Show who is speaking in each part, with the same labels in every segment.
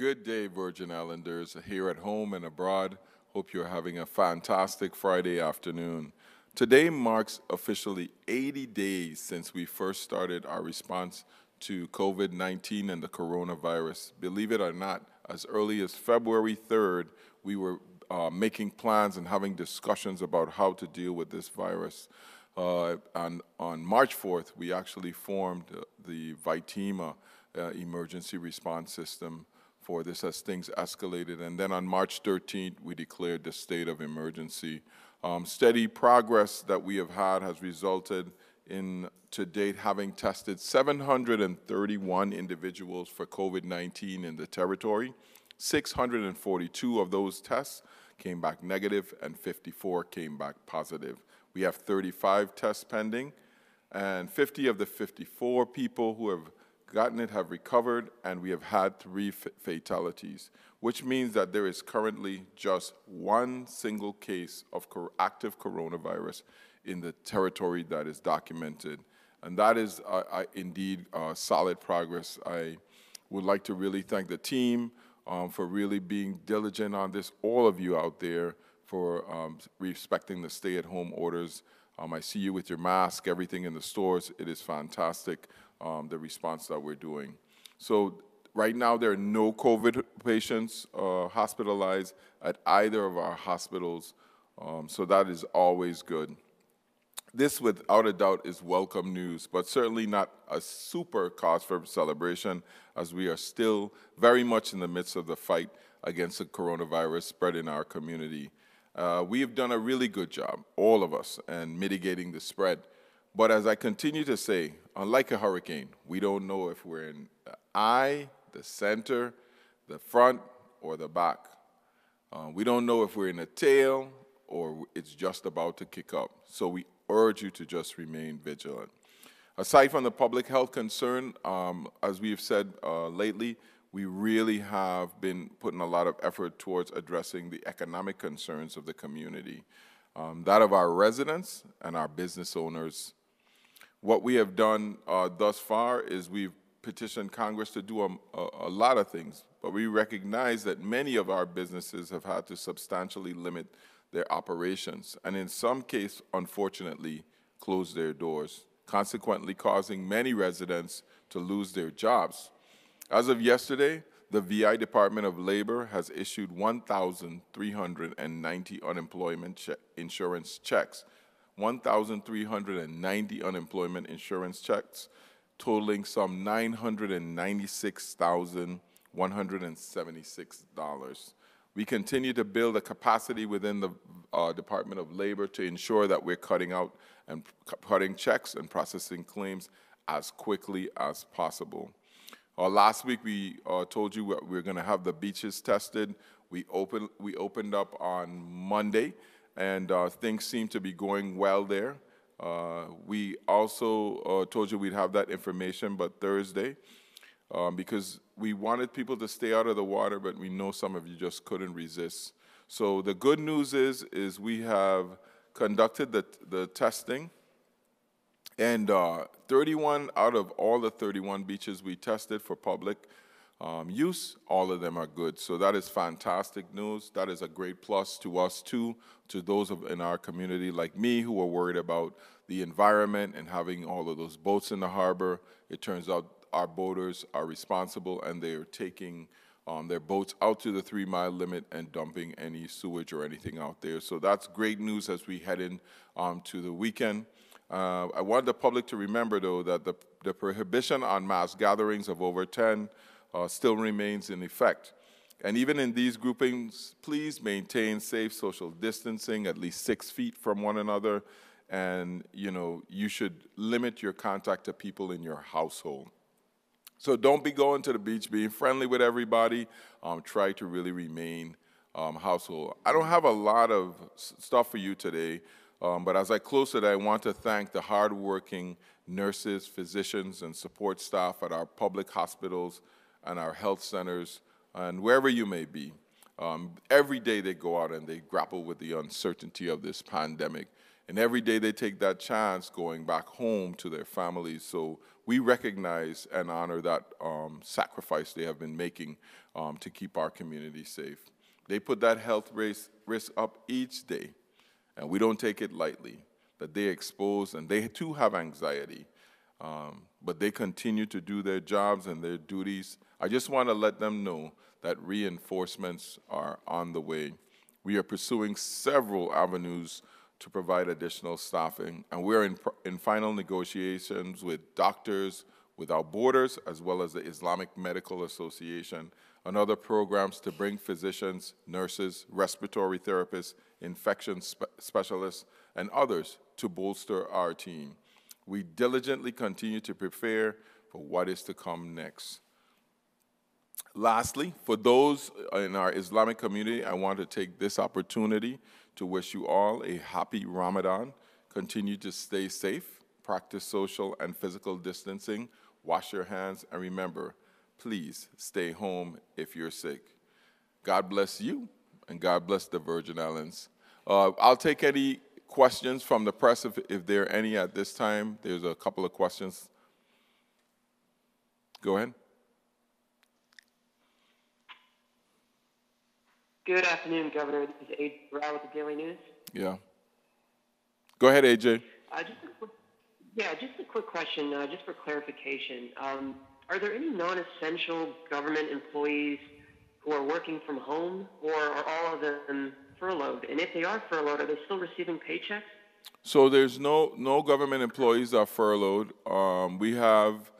Speaker 1: Good day, Virgin Islanders, here at home and abroad. Hope you're having a fantastic Friday afternoon. Today marks officially 80 days since we first started our response to COVID 19 and the coronavirus. Believe it or not, as early as February 3rd, we were uh, making plans and having discussions about how to deal with this virus. Uh, on, on March 4th, we actually formed uh, the VITEMA uh, Emergency Response System for this as things escalated. And then on March 13th, we declared the state of emergency. Um, steady progress that we have had has resulted in, to date, having tested 731 individuals for COVID-19 in the territory. 642 of those tests came back negative and 54 came back positive. We have 35 tests pending and 50 of the 54 people who have gotten it have recovered, and we have had three fatalities, which means that there is currently just one single case of active coronavirus in the territory that is documented. And that is uh, I, indeed uh, solid progress. I would like to really thank the team um, for really being diligent on this, all of you out there for um, respecting the stay-at-home orders. Um, I see you with your mask, everything in the stores. It is fantastic, um, the response that we're doing. So right now, there are no COVID patients uh, hospitalized at either of our hospitals. Um, so that is always good. This, without a doubt, is welcome news, but certainly not a super cause for celebration, as we are still very much in the midst of the fight against the coronavirus spread in our community. Uh, we have done a really good job, all of us, in mitigating the spread. But as I continue to say, unlike a hurricane, we don't know if we're in the eye, the center, the front, or the back. Uh, we don't know if we're in the tail or it's just about to kick up. So we urge you to just remain vigilant. Aside from the public health concern, um, as we have said uh, lately, we really have been putting a lot of effort towards addressing the economic concerns of the community, um, that of our residents and our business owners. What we have done uh, thus far is we've petitioned Congress to do a, a, a lot of things, but we recognize that many of our businesses have had to substantially limit their operations, and in some cases, unfortunately, close their doors, consequently causing many residents to lose their jobs. As of yesterday, the VI Department of Labor has issued 1,390 unemployment che insurance checks, 1,390 unemployment insurance checks, totaling some $996,176. We continue to build a capacity within the uh, Department of Labor to ensure that we're cutting out and cutting checks and processing claims as quickly as possible. Uh, last week we uh, told you we we're going to have the beaches tested. We opened we opened up on Monday, and uh, things seem to be going well there. Uh, we also uh, told you we'd have that information, but Thursday, um, because we wanted people to stay out of the water, but we know some of you just couldn't resist. So the good news is is we have conducted the the testing. And uh, 31 out of all the 31 beaches we tested for public um, use, all of them are good. So that is fantastic news. That is a great plus to us too, to those of, in our community like me who are worried about the environment and having all of those boats in the harbor. It turns out our boaters are responsible and they are taking um, their boats out to the three mile limit and dumping any sewage or anything out there. So that's great news as we head in um, to the weekend. Uh, I want the public to remember, though, that the, the prohibition on mass gatherings of over 10 uh, still remains in effect. And even in these groupings, please maintain safe social distancing, at least six feet from one another, and you know you should limit your contact to people in your household. So don't be going to the beach being friendly with everybody. Um, try to really remain um, household. I don't have a lot of stuff for you today. Um, but as I close today, I want to thank the hardworking nurses, physicians, and support staff at our public hospitals and our health centers and wherever you may be. Um, every day they go out and they grapple with the uncertainty of this pandemic. And every day they take that chance going back home to their families. So we recognize and honor that um, sacrifice they have been making um, to keep our community safe. They put that health risk up each day and we don't take it lightly that they're exposed and they too have anxiety. Um, but they continue to do their jobs and their duties. I just want to let them know that reinforcements are on the way. We are pursuing several avenues to provide additional staffing, and we're in, in final negotiations with doctors, Without Borders, as well as the Islamic Medical Association, and other programs to bring physicians, nurses, respiratory therapists, infection spe specialists, and others to bolster our team. We diligently continue to prepare for what is to come next. Lastly, for those in our Islamic community, I want to take this opportunity to wish you all a happy Ramadan. Continue to stay safe, practice social and physical distancing wash your hands, and remember, please stay home if you're sick. God bless you, and God bless the Virgin Islands. Uh, I'll take any questions from the press if, if there are any at this time. There's a couple of questions. Go ahead. Good afternoon,
Speaker 2: Governor. This is AJ Rao with the Daily News.
Speaker 1: Yeah. Go ahead, AJ.
Speaker 2: Uh, just yeah, just a quick question, uh, just for clarification. Um, are there any non-essential government employees who are working from home, or are all of them furloughed? And if they are furloughed, are they still receiving paychecks?
Speaker 1: So there's no no government employees are furloughed. Um, we have.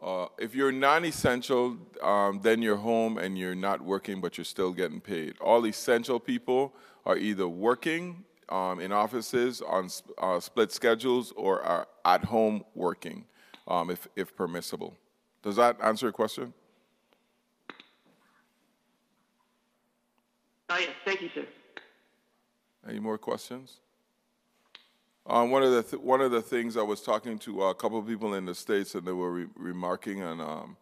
Speaker 1: Uh, if you're non-essential, um, then you're home and you're not working, but you're still getting paid. All essential people are either working um, in offices on uh, split schedules or at home working, um, if, if permissible. Does that answer your question? Oh, yes. Thank you, sir. Any more questions? Um, one, of the th one of the things I was talking to a couple of people in the States, and they were re remarking on, um,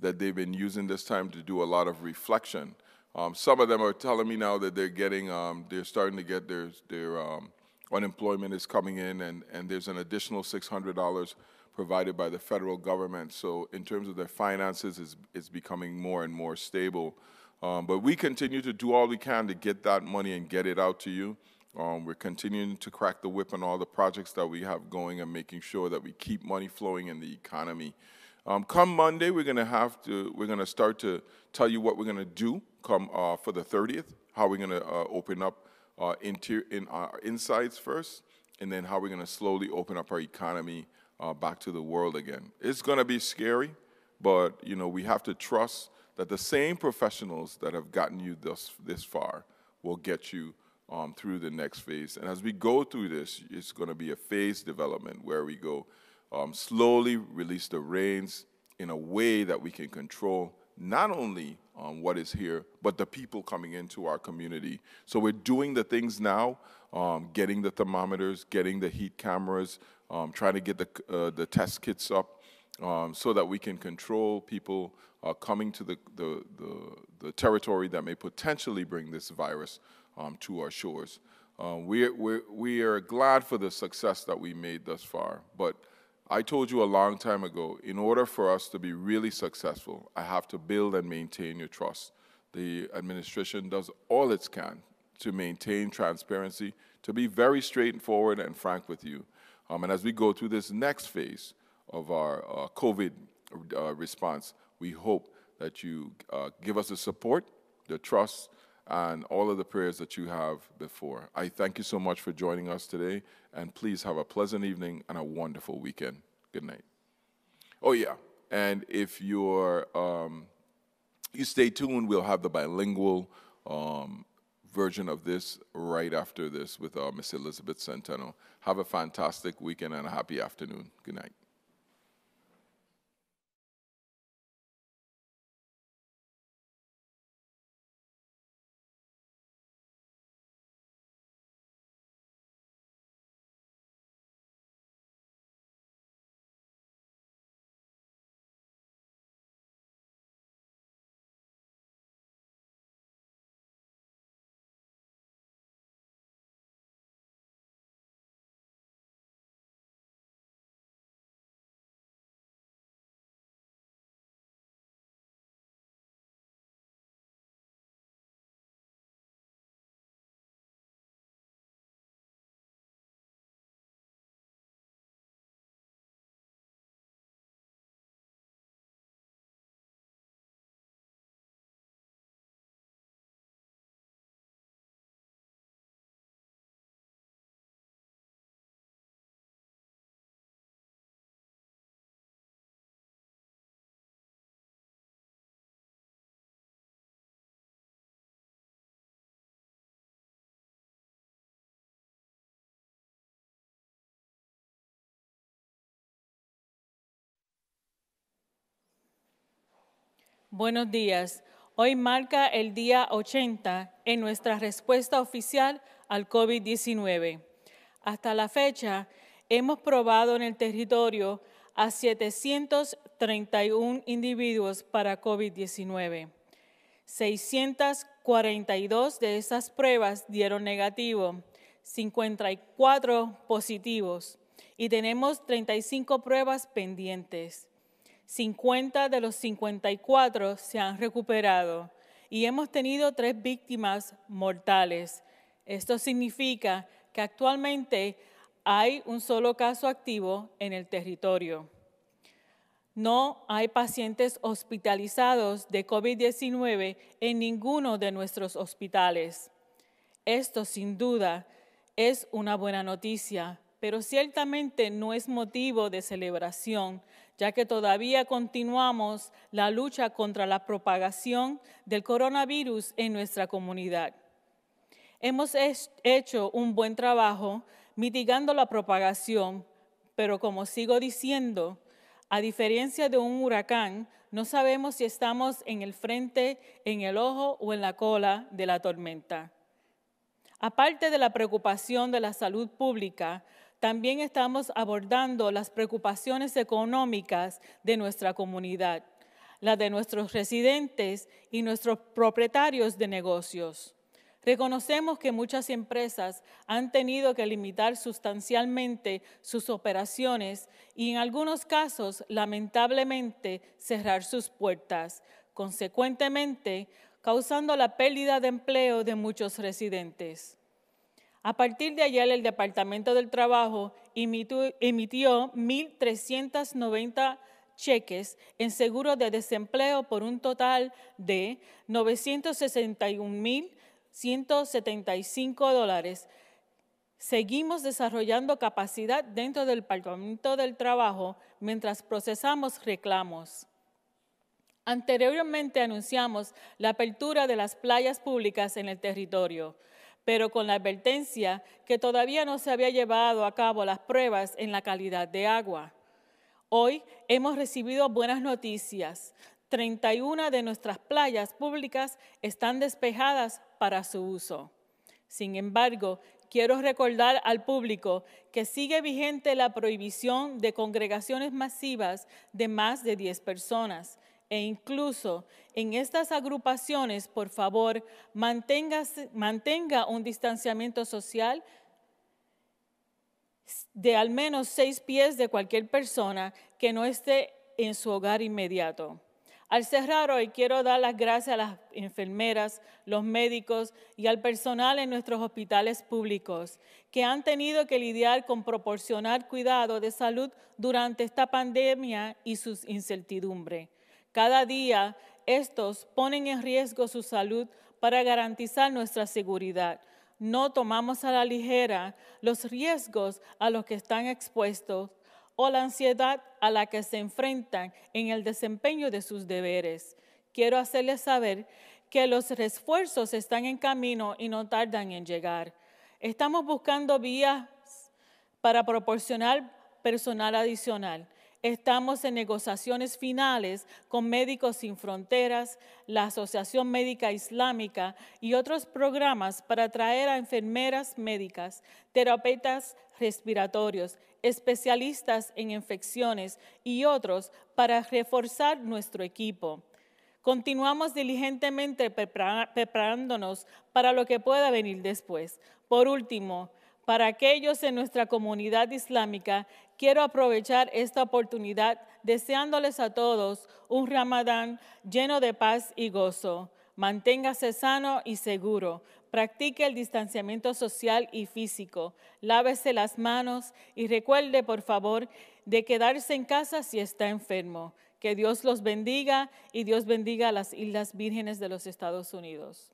Speaker 1: that they've been using this time to do a lot of reflection. Um, some of them are telling me now that they're getting, um, they're starting to get their, their um, unemployment is coming in, and, and there's an additional $600 provided by the federal government. So in terms of their finances, it's, it's becoming more and more stable. Um, but we continue to do all we can to get that money and get it out to you. Um, we're continuing to crack the whip on all the projects that we have going and making sure that we keep money flowing in the economy. Um, come Monday, we're going to have to, we're going to start to tell you what we're going to do come uh, for the 30th, how we're going to uh, open up uh, in our uh, insides first, and then how we're going to slowly open up our economy uh, back to the world again. It's going to be scary, but, you know, we have to trust that the same professionals that have gotten you this, this far will get you um, through the next phase. And as we go through this, it's going to be a phase development where we go – um, slowly release the reins in a way that we can control not only um, what is here, but the people coming into our community. So we're doing the things now, um, getting the thermometers, getting the heat cameras, um, trying to get the, uh, the test kits up um, so that we can control people uh, coming to the, the, the, the, territory that may potentially bring this virus um, to our shores. Uh, we're, we we are glad for the success that we made thus far, but I told you a long time ago, in order for us to be really successful, I have to build and maintain your trust. The administration does all it can to maintain transparency, to be very straightforward and frank with you. Um, and as we go through this next phase of our uh, COVID uh, response, we hope that you uh, give us the support, the trust, and all of the prayers that you have before. I thank you so much for joining us today, and please have a pleasant evening and a wonderful weekend. Good night. Oh, yeah, and if you're, um, you stay tuned, we'll have the bilingual um, version of this right after this with uh, Miss Elizabeth Centeno. Have a fantastic weekend and a happy afternoon. Good night.
Speaker 2: Buenos días. Hoy marca el día 80 en nuestra respuesta oficial al COVID-19. Hasta la fecha, hemos probado en el territorio a 731 individuos para COVID-19. 642 de esas pruebas dieron negativo, 54 positivos y tenemos 35 pruebas pendientes. 50 de los 54 se han recuperado y hemos tenido tres víctimas mortales. Esto significa que actualmente hay un solo caso activo en el territorio. No hay pacientes hospitalizados de COVID-19 en ninguno de nuestros hospitales. Esto sin duda es una buena noticia pero ciertamente no es motivo de celebración, ya que todavía continuamos la lucha contra la propagación del coronavirus en nuestra comunidad. Hemos hecho un buen trabajo mitigando la propagación, pero como sigo diciendo, a diferencia de un huracán, no sabemos si estamos en el frente, en el ojo o en la cola de la tormenta. Aparte de la preocupación de la salud pública, también estamos abordando las preocupaciones económicas de nuestra comunidad, las de nuestros residentes y nuestros propietarios de negocios. Reconocemos que muchas empresas han tenido que limitar sustancialmente sus operaciones y en algunos casos, lamentablemente, cerrar sus puertas, consecuentemente causando la pérdida de empleo de muchos residentes. A partir de ayer, el Departamento del Trabajo emitió, 1.390 cheques en seguro de desempleo por un total de 961.175 dólares. Seguimos desarrollando capacidad dentro del Departamento del Trabajo mientras procesamos reclamos. Anteriormente anunciamos la apertura de las playas públicas en el territorio pero con la advertencia que todavía no se había llevado a cabo las pruebas en la calidad de agua. Hoy hemos recibido buenas noticias. 31 de nuestras playas públicas están despejadas para su uso. Sin embargo, quiero recordar al público que sigue vigente la prohibición de congregaciones masivas de más de 10 personas e incluso en estas agrupaciones, por favor, mantenga un distanciamiento social de al menos seis pies de cualquier persona que no esté en su hogar inmediato. Al cerrar hoy quiero dar las gracias a las enfermeras, los médicos y al personal en nuestros hospitales públicos que han tenido que lidiar con proporcionar cuidado de salud durante esta pandemia y sus incertidumbres. Cada día estos ponen en riesgo su salud para garantizar nuestra seguridad. No tomamos a la ligera los riesgos a los que están expuestos o la ansiedad a la que se enfrentan en el desempeño de sus deberes. Quiero hacerles saber que los refuerzos están en camino y no tardan en llegar. Estamos buscando vías para proporcionar personal adicional Estamos en negociaciones finales con Médicos Sin Fronteras, la Asociación Médica Islámica y otros programas para traer a enfermeras médicas, terapeutas respiratorios, especialistas en infecciones y otros para reforzar nuestro equipo. Continuamos diligentemente preparándonos para lo que pueda venir después. Por último, para aquellos en nuestra comunidad islámica quiero aprovechar esta oportunidad deseándoles a todos un ramadán lleno de paz y gozo. Manténgase sano y seguro. Practique el distanciamiento social y físico. Lávese las manos y recuerde, por favor, de quedarse en casa si está enfermo. Que Dios los bendiga y Dios bendiga a las Islas Vírgenes de los Estados Unidos.